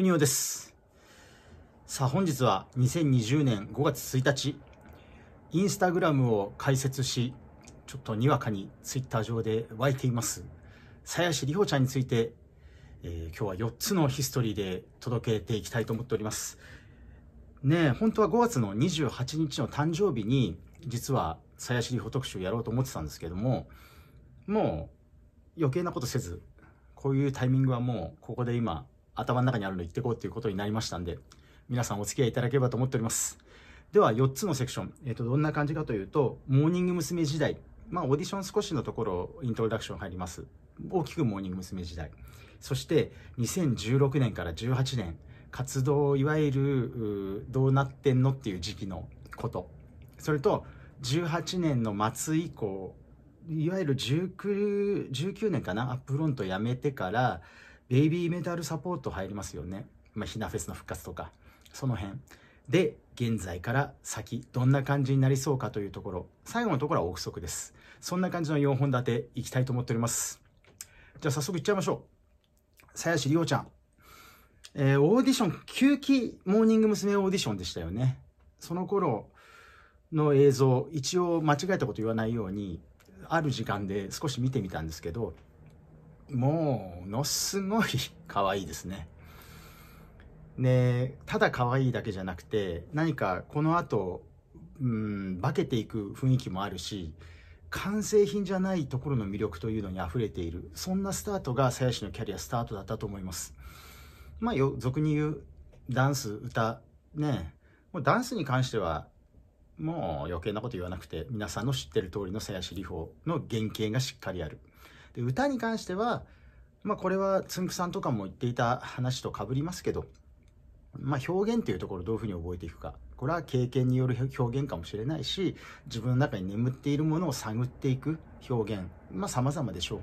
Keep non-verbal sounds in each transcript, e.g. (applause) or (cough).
国尾ですさあ本日は2020年5月1日インスタグラムを開設しちょっとにわかにツイッター上で湧いています鞘師里帆ちゃんについて、えー、今日は4つのヒストリーで届けていきたいと思っておりますね本当は5月の28日の誕生日に実は鞘師里帆特集やろうと思ってたんですけどももう余計なことせずこういうタイミングはもうここで今頭の中にあるの言ってこうということになりましたんで、皆さんお付き合いいただければと思っております。では、4つのセクション。えっ、ー、と、どんな感じかというと、モーニング娘。時代。まあ、オーディション少しのところ、イントロダクション入ります。大きくモーニング娘。時代。そして、2016年から18年、活動、いわゆる、どうなってんのっていう時期のこと。それと、18年の末以降、いわゆる19、19年かな、アップロント辞めてから、ベイビーメタルサポート入りますよね。まあ、ひなフェスの復活とか、その辺。で、現在から先、どんな感じになりそうかというところ、最後のところは憶測です。そんな感じの4本立ていきたいと思っております。じゃあ早速いっちゃいましょう。鞘師り央ちゃん。えー、オーディション、9期モーニング娘。オーディションでしたよね。その頃の映像、一応間違えたこと言わないように、ある時間で少し見てみたんですけど、もう、のすごい可愛いですね。で、ただ可愛いだけじゃなくて、何かこの後、うん、化けていく雰囲気もあるし、完成品じゃないところの魅力というのに溢れている、そんなスタートが鞘師のキャリアスタートだったと思います。まあ、よ俗に言う、ダンス、歌、ね、もうダンスに関しては、もう余計なこと言わなくて、皆さんの知ってる通りの鞘師リ理法の原型がしっかりある。で歌に関しては、まあ、これはつんくさんとかも言っていた話とかぶりますけど、まあ、表現というところをどういうふうに覚えていくかこれは経験による表現かもしれないし自分の中に眠っているものを探っていく表現まあ様々でしょう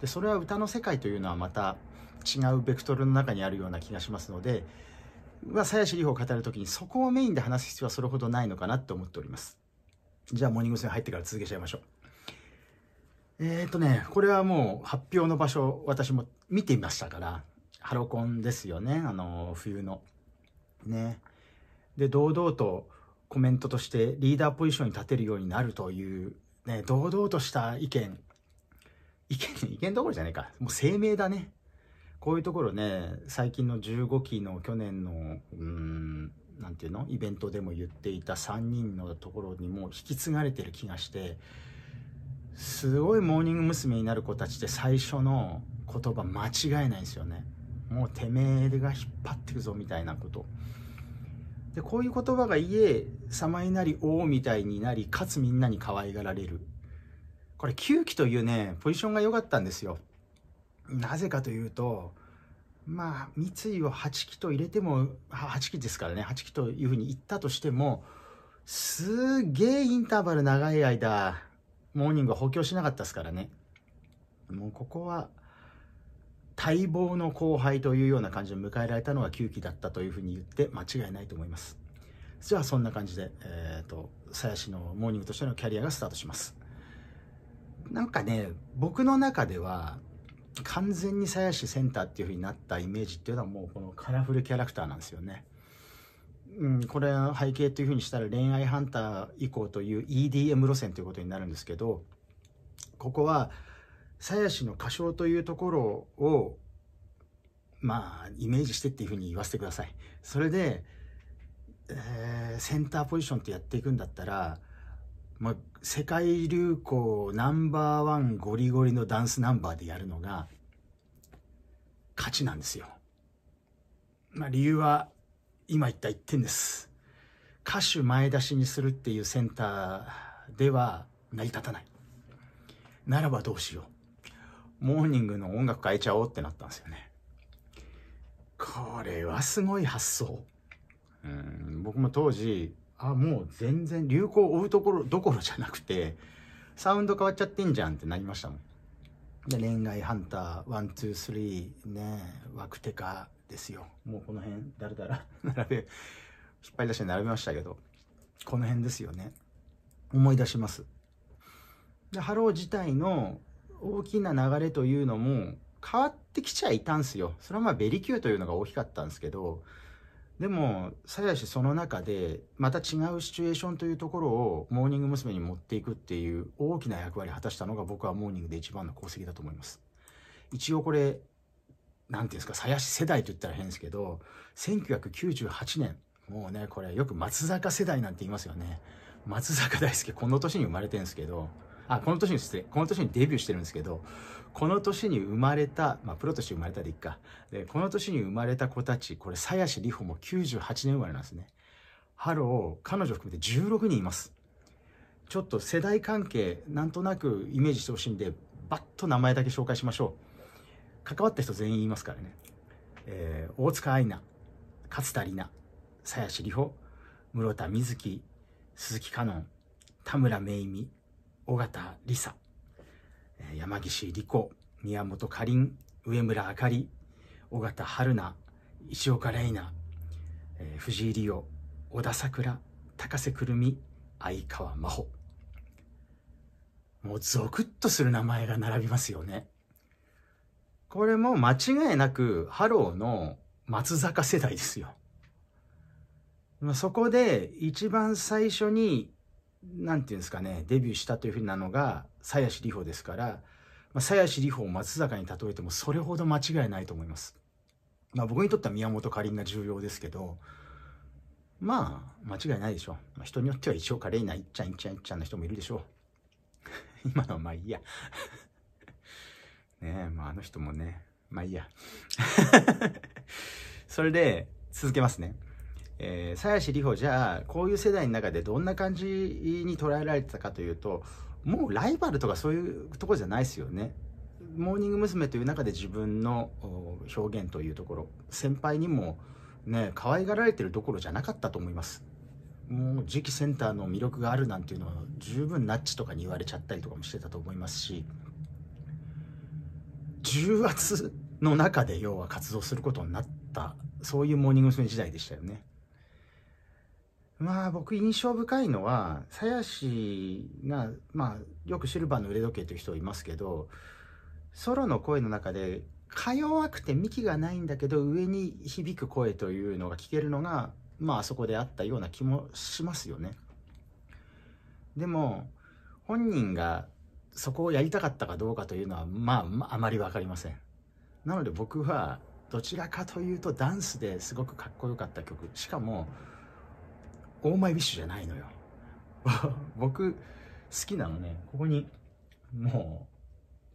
でそれは歌の世界というのはまた違うベクトルの中にあるような気がしますので、ま鞘師里穂を語る時にそこをメインで話す必要はそれほどないのかなと思っておりますじゃあモーニング娘。入ってから続けちゃいましょうえっ、ー、とね、これはもう発表の場所、私も見ていましたから、ハロコンですよね、あの、冬の。ね。で、堂々とコメントとしてリーダーポジションに立てるようになるという、ね、堂々とした意見。意見、意見どころじゃないか。もう声明だね。こういうところね、最近の15期の去年の、うん、なんていうのイベントでも言っていた3人のところにも引き継がれてる気がして、すごいモーニング娘。になる子たちって最初の言葉間違えないですよねもうてめえが引っ張ってくぞみたいなことでこういう言葉が家、え様になり王みたいになりかつみんなに可愛がられるこれ9期というねポジションが良かったんですよなぜかというとまあ三井を8期と入れても8期ですからね8期というふうに言ったとしてもすげえインターバル長い間モーニングは補強しなかったですからね。もうここは、待望の後輩というような感じで迎えられたのが9期だったというふうに言って間違いないと思います。じゃあそんな感じで、えっ、ー、と、鞘師のモーニングとしてのキャリアがスタートします。なんかね、僕の中では、完全に鞘師センターっていうふうになったイメージっていうのはもうこのカラフルキャラクターなんですよね。うん、これ背景というふうにしたら恋愛ハンター以降という EDM 路線ということになるんですけどここは鞘師の歌唱というところをまあイメージしてっていうふうに言わせてくださいそれで、えー、センターポジションってやっていくんだったら、まあ、世界流行ナンバーワンゴリゴリのダンスナンバーでやるのが勝ちなんですよ、まあ、理由は今言った一点です。歌手前出しにするっていうセンターでは成り立たない。ならばどうしよう。モーニングの音楽変えちゃおうってなったんですよね。これはすごい発想。うん僕も当時、あ、もう全然流行を追うところどころじゃなくて、サウンド変わっちゃってんじゃんってなりましたもん。で、恋愛ハンター、ワン、ツー、スリー、ね、ワクテカ、ですよもうこの辺だらだら並べ引っ張り出して並べましたけどこの辺ですよね思い出しますでハロー自体の大きな流れというのも変わってきちゃいたんすよそれはまあベリキューというのが大きかったんですけどでもさやしその中でまた違うシチュエーションというところをモーニング娘。に持っていくっていう大きな役割を果たしたのが僕はモーニングで一番の功績だと思います一応これ何て言うんですか鞘師世代と言ったら変ですけど1998年もうねこれよく松坂世代なんて言いますよね松坂大輔この年に生まれてるんですけどあこの年にすね、この年にデビューしてるんですけどこの年に生まれた、まあ、プロとして生まれたでいっかでこの年に生まれた子たちこれ鞘師里穂も98年生まれなんですねハロー彼女含めて16人いますちょっと世代関係なんとなくイメージしてほしいんでバッと名前だけ紹介しましょう関わった人全員いますからね、えー、大塚愛菜勝田里奈鞘師里穂室田瑞希鈴木香音田村芽衣尾形梨沙山岸莉子宮本かりん上村あかり尾形春菜石岡玲奈、えー、藤井理央小田桜高瀬くるみ相川真帆もうゾクッとする名前が並びますよね。これも間違いなく、ハローの松坂世代ですよ。そこで一番最初に、なんていうんですかね、デビューしたというふうなのが、鞘師里帆ですから、鞘師里帆を松坂に例えてもそれほど間違いないと思います。まあ僕にとっては宮本かりんが重要ですけど、まあ、間違いないでしょう。人によっては一応華麗ないっちゃんいっちゃんいっちゃんの人もいるでしょう。(laughs) 今のはまあいいやねえ、まああの人もね、まあいいや。(laughs) それで、続けますね。えー、鞘師里帆、じゃあ、こういう世代の中でどんな感じに捉えられてたかというと、もうライバルとかそういうとこじゃないですよね。モーニング娘。という中で自分の表現というところ、先輩にもね、可愛がられてるどころじゃなかったと思います。もう次期センターの魅力があるなんていうのは十分ナッチとかに言われちゃったりとかもしてたと思いますし重圧の中で要は活動することになったそういうモーニング娘。時代でしたよねまあ僕印象深いのは鞘師がまあよくシルバーの腕時計という人いますけどソロの声の中でか弱くて幹がないんだけど上に響く声というのが聞けるのがまあそこであったような気もしますよねでも本人がそこをやりたかったかどうかというのは、まあ、まあ、まり分かりません。なので僕は、どちらかというとダンスですごくかっこよかった曲。しかも、オーマイビッシュじゃないのよ。(laughs) 僕、好きなのね。ここに、も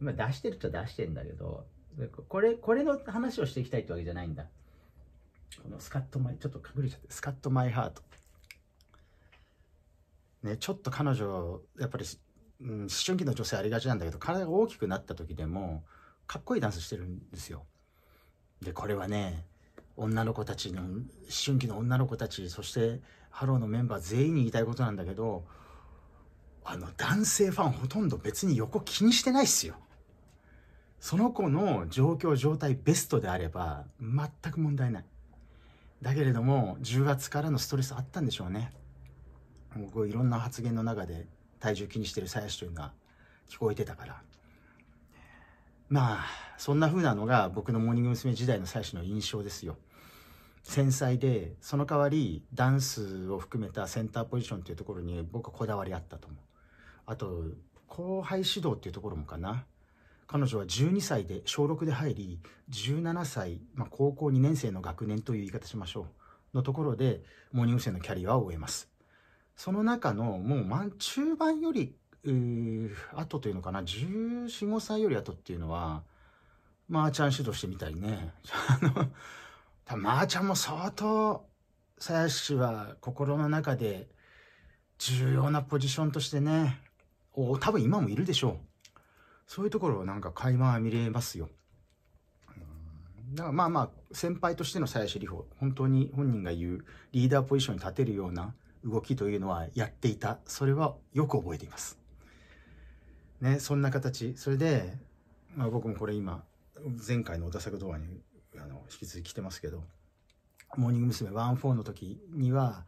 う、今出してるっちゃ出してんだけど、これ、これの話をしていきたいってわけじゃないんだ。このスカットマイ、ちょっと隠れちゃって、スカットマイハート。ね、ちょっと彼女、やっぱりうん、思春期の女性ありがちなんだけど、体が大きくなった時でも、かっこいいダンスしてるんですよ。で、これはね、女の子たちの、思春期の女の子たち、そして、ハローのメンバー全員に言いたいことなんだけど、あの、男性ファンほとんど別に横気にしてないっすよ。その子の状況、状態ベストであれば、全く問題ない。だけれども、10月からのストレスあったんでしょうね。僕、いろんな発言の中で体重気にしてる鞘師というのが聞こえてたから。まあ、そんな風なのが僕のモーニング娘。時代の鞘師の印象ですよ。繊細で、その代わりダンスを含めたセンターポジションというところに僕はこだわりあったと思う。あと、後輩指導っていうところもかな。彼女は12歳で小6で入り17歳、まあ、高校2年生の学年という言い方しましょうのところでモーニング娘。のキャリアを終えますその中のもう、ま、中盤より後というのかな14、15歳より後っていうのはマーちゃん指導してみたいね。(laughs) あのマーちゃんも相当鞘師は心の中で重要なポジションとしてねお多分今もいるでしょうそういうところをなんか垣間見れますよだからまあまあ先輩としての鞘師里穂本当に本人が言うリーダーポジションに立てるような動きというのはやっていたそれはよく覚えています。ね、そんな形それで、まあ、僕もこれ今前回の小田作動画にあの引き続き来てますけど「モーニング娘。14」の時には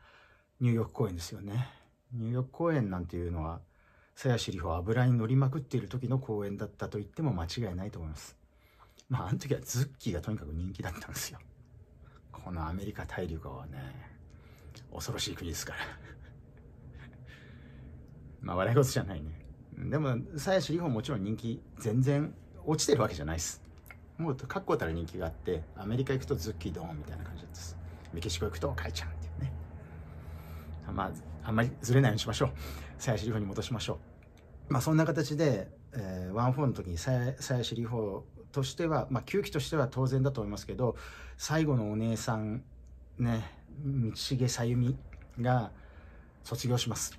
ニューヨーク公演ですよね。ニューヨーク公演なんていうのは鞘師里は油に乗りまくっている時の公演だったと言っても間違いないと思います。まああの時はズッキーがとにかく人気だったんですよ。このアメリカ大陸はね。恐ろしい国ですから (laughs) まあ笑い事じゃないねでも鞘師里穂もちろん人気全然落ちてるわけじゃないですもうか確ったる人気があってアメリカ行くとズッキードーンみたいな感じですメキシコ行くとカイちゃんっていうねまああんまりずれないようにしましょう鞘師里穂に戻しましょうまあそんな形で、えー、ワンフォーの時に鞘師里穂としてはまあ9期としては当然だと思いますけど最後のお姉さんね道重さゆみが卒業します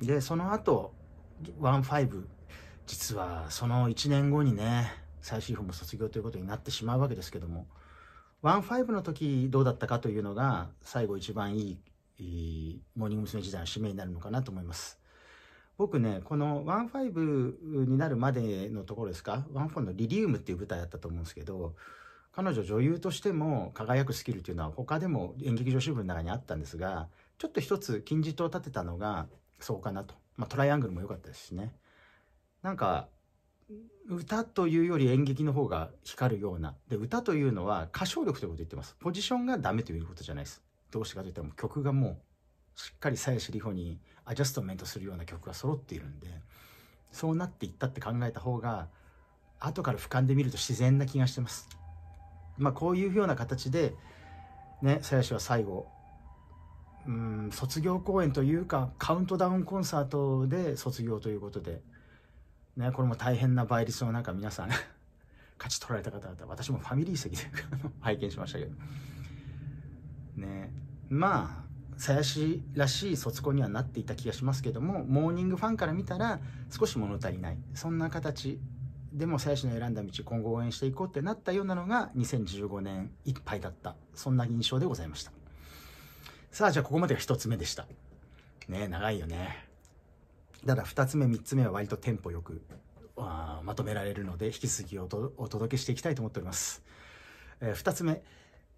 でその後ワンファイブ実はその1年後にね最終本も卒業ということになってしまうわけですけどもワンファイブの時どうだったかというのが最後一番いいモーニング娘。時代の使命になるのかなと思います僕ねこのワンファイブになるまでのところですかワンフォンのリリウムっていう舞台だったと思うんですけど彼女女優としても輝くスキルっていうのは他でも演劇女子部の中にあったんですがちょっと一つ金字塔を立てたのがそうかなと、まあ、トライアングルも良かったですしねなんか歌というより演劇の方が光るようなで歌というのは歌唱力ということ言ってますポジションがダメということじゃないですどうしてかといったら曲がもうしっかり鞘師里穂にアジャストメントするような曲が揃っているんでそうなっていったって考えた方が後から俯瞰で見ると自然な気がしてますまあ、こういうような形で、ね、鞘師は最後うん卒業公演というかカウントダウンコンサートで卒業ということで、ね、これも大変な倍率の中皆さん (laughs) 勝ち取られた方々私もファミリー席で拝見しましたけどねまあ鞘師らしい卒コンにはなっていた気がしますけどもモーニングファンから見たら少し物足りないそんな形でも最初の選んだ道今後応援していこうってなったようなのが2015年いっぱいだったそんな印象でございましたさあじゃあここまでが1つ目でしたね長いよねただ2つ目3つ目は割とテンポよくまとめられるので引き続きお届けしていきたいと思っております、えー、2つ目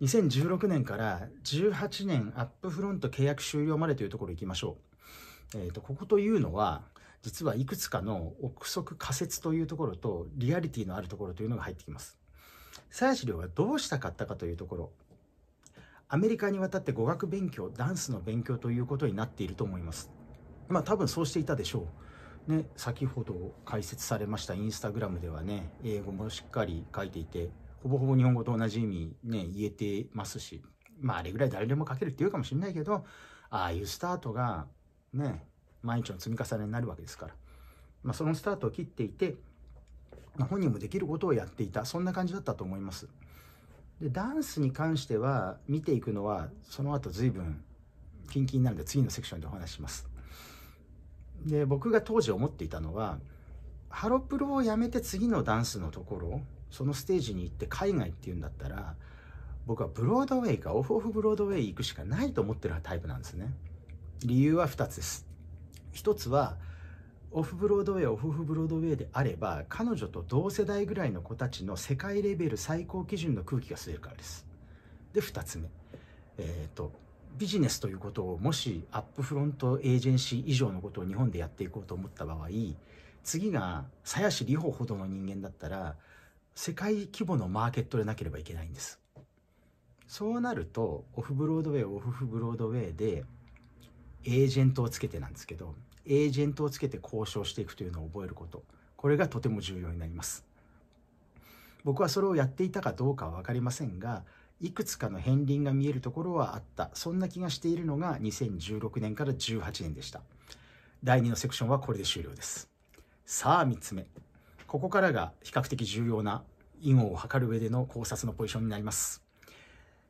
2016年から18年アップフロント契約終了までというところ行きましょう。えーとここというのは実はいくつかの憶測仮説というところとリアリティのあるところというのが入ってきます。鞘師亮がどうしたかったかというところアメリカに渡って語学勉強ダンスの勉強ということになっていると思います。まあ多分そうしていたでしょう。ね、先ほど解説されましたインスタグラムではね英語もしっかり書いていてほぼほぼ日本語と同じ意味ね言えてますしまああれぐらい誰でも書けるっていうかもしれないけどああいうスタートがね毎日の積み重ねになるわけですから、まあ、そのスタートを切っていて、まあ、本人もできることをやっていたそんな感じだったと思いますでダンスに関しては見ていくのはその後随分キンキンなので次のセクションでお話しますで僕が当時思っていたのはハロプロをやめて次のダンスのところそのステージに行って海外っていうんだったら僕はブロードウェイかオフオフブロードウェイ行くしかないと思ってるタイプなんですね理由は2つです一つはオフブロードウェイオフブロードウェイであれば彼女と同世代ぐらいの子たちの世界レベル最高基準の空気が吸えるからですで2つ目えっ、ー、とビジネスということをもしアップフロントエージェンシー以上のことを日本でやっていこうと思った場合次が鞘師里帆ほどの人間だったら世界規模のマーケットでなければいけないんですそうなるとオフブロードウェイオフブロードウェイでエージェントをつけてなんですけどエージェントをつけて交渉していくというのを覚えることこれがとても重要になります僕はそれをやっていたかどうかは分かりませんがいくつかの片鱗が見えるところはあったそんな気がしているのが2016年から18年でした第2のセクションはこれで終了ですさあ3つ目ここからが比較的重要な囲碁を図る上での考察のポジションになります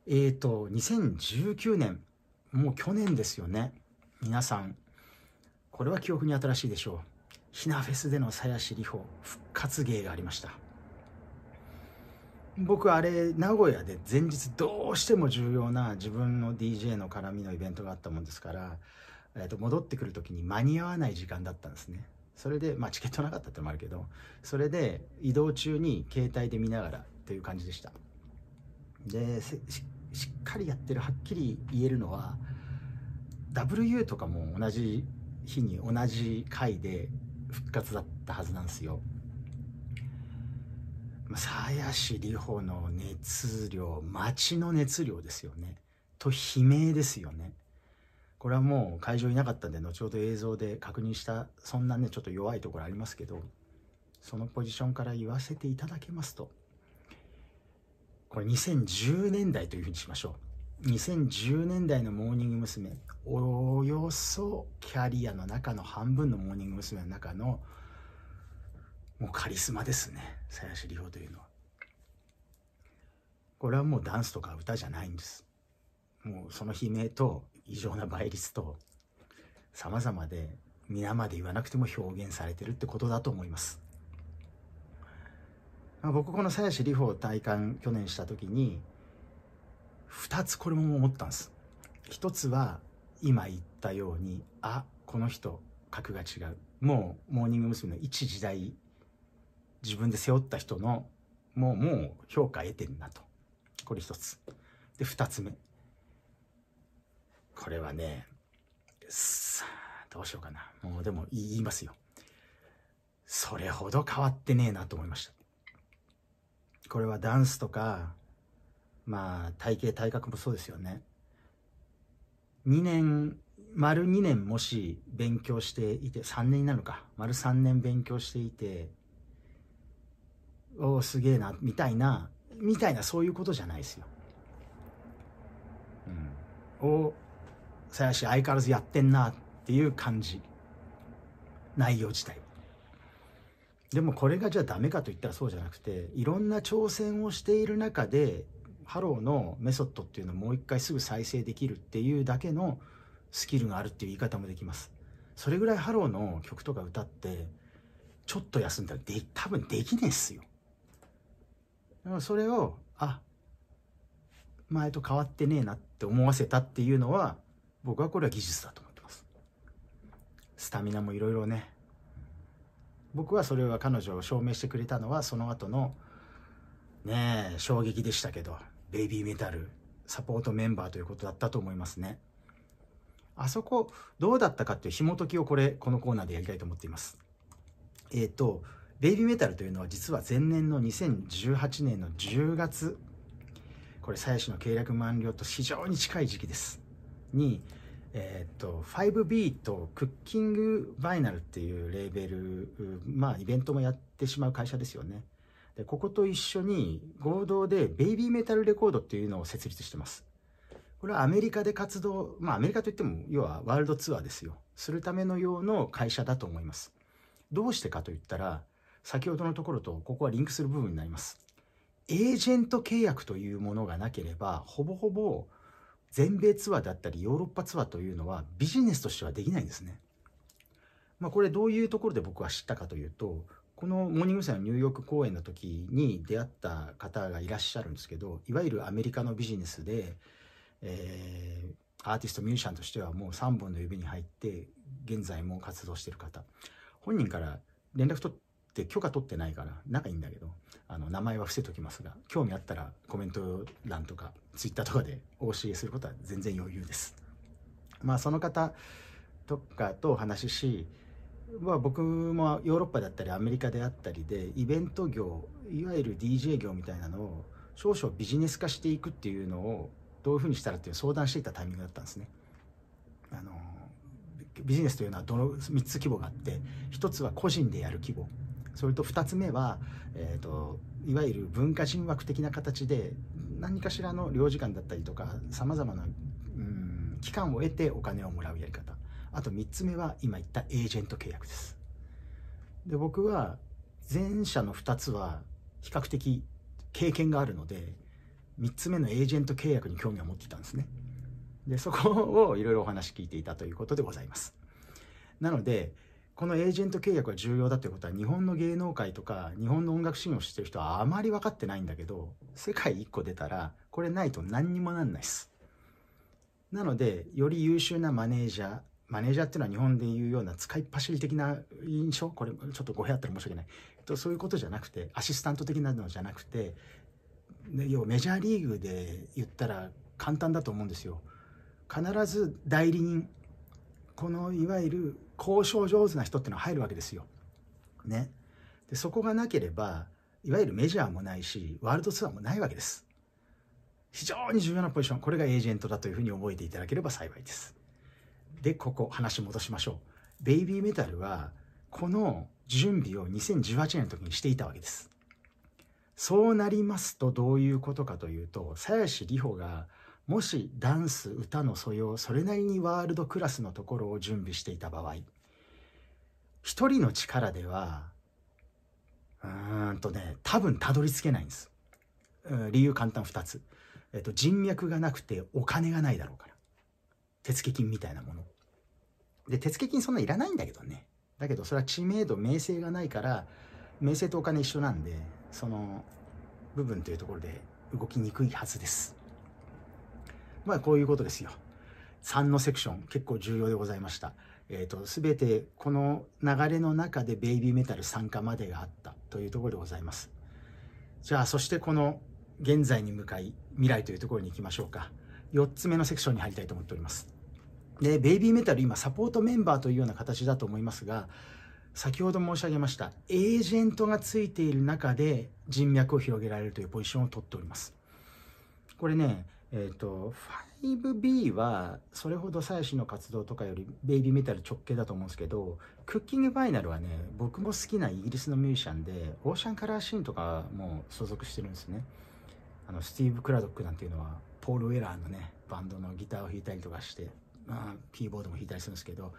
えっ、ー、と2019年もう去年ですよね皆さんこれは記憶に新しいでしょうひなフェスでの鞘師里穂復活芸がありました僕あれ名古屋で前日どうしても重要な自分の DJ の絡みのイベントがあったもんですから、えー、と戻ってくる時に間に合わない時間だったんですねそれでまあチケットなかったってのもあるけどそれで移動中に携帯で見ながらという感じでしたでしっかりやってるはっきり言えるのは WU とかも同じ日に同じ回で復活だったはずなんですよ。鞘師里帆の熱量町の熱量ですよねと悲鳴ですよねこれはもう会場いなかったんで後ほど映像で確認したそんなねちょっと弱いところありますけどそのポジションから言わせていただけますとこれ2010年代というふうにしましょう2010年代のモーニング娘。およそキャリアの中の半分のモーニング娘。の中のもうカリスマですね鞘師里穂というのはこれはもうダンスとか歌じゃないんですもうその悲鳴と異常な倍率と様々で皆まで言わなくても表現されてるってことだと思います僕この鞘師里穂を体感去年した時に2つこれも思ったんです1つは今言ったようにあこの人格が違うもうモーニング娘。の一時代自分で背負った人のもうもう評価得てんなとこれ1つで2つ目これはねさあどうしようかなもうでも言いますよそれほど変わってねえなと思いましたこれはダンスとかまあ、体型、体格もそうですよね。2年、丸2年もし勉強していて、3年になるのか、丸3年勉強していて、おお、すげえな、みたいな、みたいな、そういうことじゃないですよ。うん。おやし相変わらずやってんな、っていう感じ。内容自体でもこれがじゃあダメかといったらそうじゃなくていろんな挑戦をしている中でハローのメソッドっていうのをもう一回すぐ再生できるっていうだけのスキルがあるっていう言い方もできますそれぐらいハローの曲とか歌ってちょっと休んだらで多分できねえっすよだからそれをあ前と変わってねえなって思わせたっていうのは僕はこれは技術だと思ってますスタミナもいろいろね僕はそれは彼女を証明してくれたのはその後のねえ衝撃でしたけどベイビーメタルサポートメンバーということだったと思いますねあそこどうだったかっていう紐解きをこれこのコーナーでやりたいと思っていますえっ、ー、とベイビーメタルというのは実は前年の2018年の10月これ最初の契約満了と非常に近い時期ですにえっ、ー、と 5B とクッキングバイナルっていうレーベルまあイベントもやってしまう会社ですよねここと一緒に合同でベイビーメタルレコードっていうのを設立してます。これはアメリカで活動、まあアメリカといっても要はワールドツアーですよ。するための用の会社だと思います。どうしてかといったら、先ほどのところとここはリンクする部分になります。エージェント契約というものがなければ、ほぼほぼ全米ツアーだったりヨーロッパツアーというのはビジネスとしてはできないんですね。まあこれどういうところで僕は知ったかというと、このモーニング娘。のニューヨーク公演の時に出会った方がいらっしゃるんですけどいわゆるアメリカのビジネスで、えー、アーティストミュージシャンとしてはもう3本の指に入って現在も活動してる方本人から連絡取って許可取ってないから仲いいんだけどあの名前は伏せときますが興味あったらコメント欄とかツイッターとかでお教えすることは全然余裕です。まあその方とかと話しまあ、僕もヨーロッパだったりアメリカであったりでイベント業いわゆる DJ 業みたいなのを少々ビジネス化していくっていうのをどういうふうにしたらっていう相談していたタイミングだったんですね。あのビジネスというのはどの3つ規模があって1つは個人でやる規模それと2つ目は、えーと、といわゆる文化人枠的な形で何かしらの領事館だったりとかさまざまな、うん、機関を得てお金をもらうやり方あと3つ目は今言ったエージェント契約ですで僕は前者の2つは比較的経験があるので3つ目のエージェント契約に興味を持っていたんですねでそこをいろいろお話聞いていたということでございますなのでこのエージェント契約は重要だということは日本の芸能界とか日本の音楽シーンを知ってる人はあまり分かってないんだけど世界1個出たらこれないと何にもなんないですなのでより優秀なマネージャーマネージャーっていうのは日本でいうような使いっ走り的な印象これちょっと語弊あったら申し訳ない、えっと、そういうことじゃなくてアシスタント的なのじゃなくて要はメジャーリーグで言ったら簡単だと思うんですよ必ず代理人このいわゆる交渉上手な人ってのは入るわけですよ。ね、でそこがなければいわゆるメジャーもないしワールドツアーもないわけです。非常に重要なポジションこれがエージェントだというふうに覚えていただければ幸いです。でここ話戻しましょうベイビーメタルはこの準備を2018年の時にしていたわけですそうなりますとどういうことかというと鞘師里穂がもしダンス歌の素養それなりにワールドクラスのところを準備していた場合一人の力ではうーんとね多分たどり着けないんです理由簡単2つ、えっと、人脈がなくてお金がないだろうから手付金みたいなもの。で、手付金そんないらないんだけどね。だけど、それは知名度、名声がないから、名声とお金一緒なんで、その部分というところで動きにくいはずです。まあ、こういうことですよ。3のセクション、結構重要でございました。えっ、ー、と、すべてこの流れの中でベイビーメタル参加までがあったというところでございます。じゃあ、そしてこの現在に向かい、未来というところに行きましょうか。4つ目のセクションに入りたいと思っております。で、ベイビーメタル今サポートメンバーというような形だと思いますが、先ほど申し上げました、エージェントがついている中で人脈を広げられるというポジションを取っております。これね、えっ、ー、と、5B はそれほど最新の活動とかよりベイビーメタル直系だと思うんですけどクッキングファイナルはね僕も好きなイギリスのミュージシャンでオーシャンカラーシーンとかも所属してるんですねあのスティーブ・クラドックなんていうのはポール・ウェラーのねバンドのギターを弾いたりとかして、まあ、キーボードも弾いたりするんですけど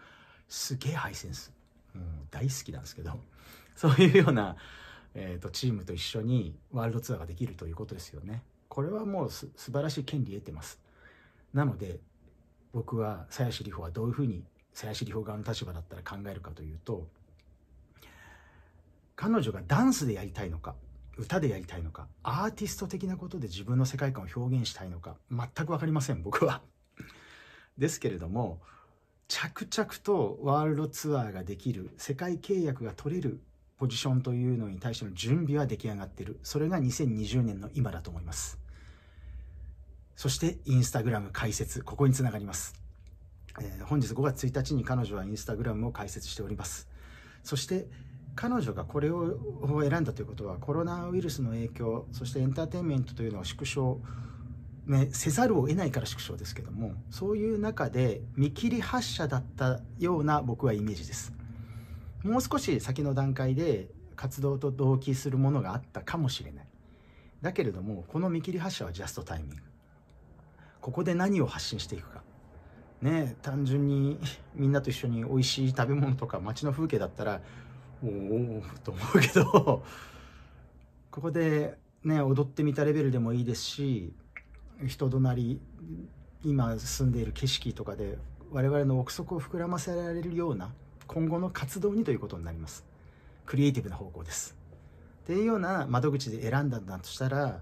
すげえハイセンスうん、大好きなんですけど (laughs) そういうような、えーと、チームと一緒にワールドツアーができるということですよねこれはもうす素晴らしい権利得てますなので僕は鞘師里帆はどういうふうに鞘師里帆側の立場だったら考えるかというと彼女がダンスでやりたいのか歌でやりたいのかアーティスト的なことで自分の世界観を表現したいのか全く分かりません僕はですけれども着々とワールドツアーができる世界契約が取れるポジションというのに対しての準備は出来上がってるそれが2020年の今だと思いますそしてインスタグラム開設ここにつながりますえー、本日5月1日に彼女はインスタグラムを開設しておりますそして彼女がこれを選んだということはコロナウイルスの影響そしてエンターテインメントというのは縮小、ね、せざるを得ないから縮小ですけどもそういう中で見切り発車だったような僕はイメージですもう少し先の段階で活動と同期するものがあったかもしれないだけれどもこの見切り発車はジャストタイミングここで何を発信していくかね単純にみんなと一緒に美味しい食べ物とか街の風景だったらおおと思うけどここでね踊ってみたレベルでもいいですし人となり今住んでいる景色とかで我々の憶測を膨らませられるような今後の活動にということになりますクリエイティブな方向ですっていうような窓口で選んだんだとしたら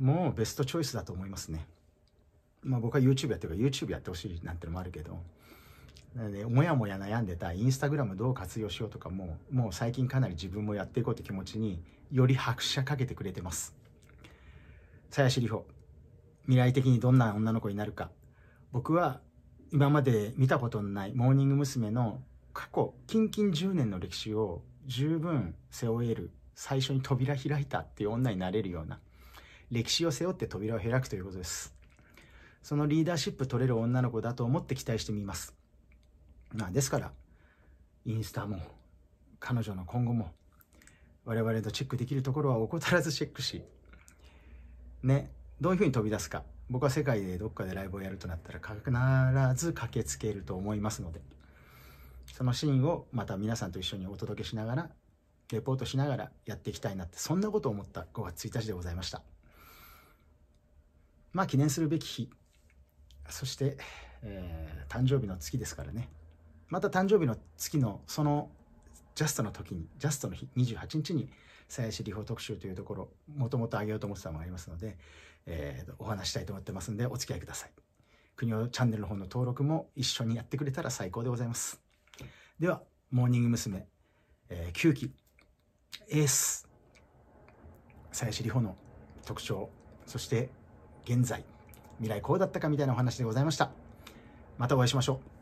もうベストチョイスだと思いますねまあ僕は YouTube やってるから YouTube やってほしいなんてのもあるけどね、もやもや悩んでたインスタグラムどう活用しようとかも、もう最近かなり自分もやっていこうって気持ちにより拍車かけてくれてます。やしりほ、未来的にどんな女の子になるか。僕は今まで見たことのないモーニング娘。の過去、近々10年の歴史を十分背負える、最初に扉開いたっていう女になれるような、歴史を背負って扉を開くということです。そのリーダーシップ取れる女の子だと思って期待してみます。まあ、ですから、インスタも、彼女の今後も、我々とチェックできるところは怠らずチェックし、ね、どういうふうに飛び出すか。僕は世界でどっかでライブをやるとなったら必ず駆けつけると思いますので、そのシーンをまた皆さんと一緒にお届けしながら、レポートしながらやっていきたいなって、そんなことを思った5月1日でございました。まあ記念するべき日。そして、えー、誕生日の月ですからね。また誕生日の月のそのジャストの時に、ジャストの日、28日に、鞘師理法特集というところ、もともとあげようと思ってたのがありますので、えー、お話したいと思ってますんで、お付き合いください。国をチャンネルの方の登録も一緒にやってくれたら最高でございます。では、モーニング娘。えー、9期、エース、鞘師理法の特徴、そして現在、未来こうだったかみたいなお話でございました。またお会いしましょう。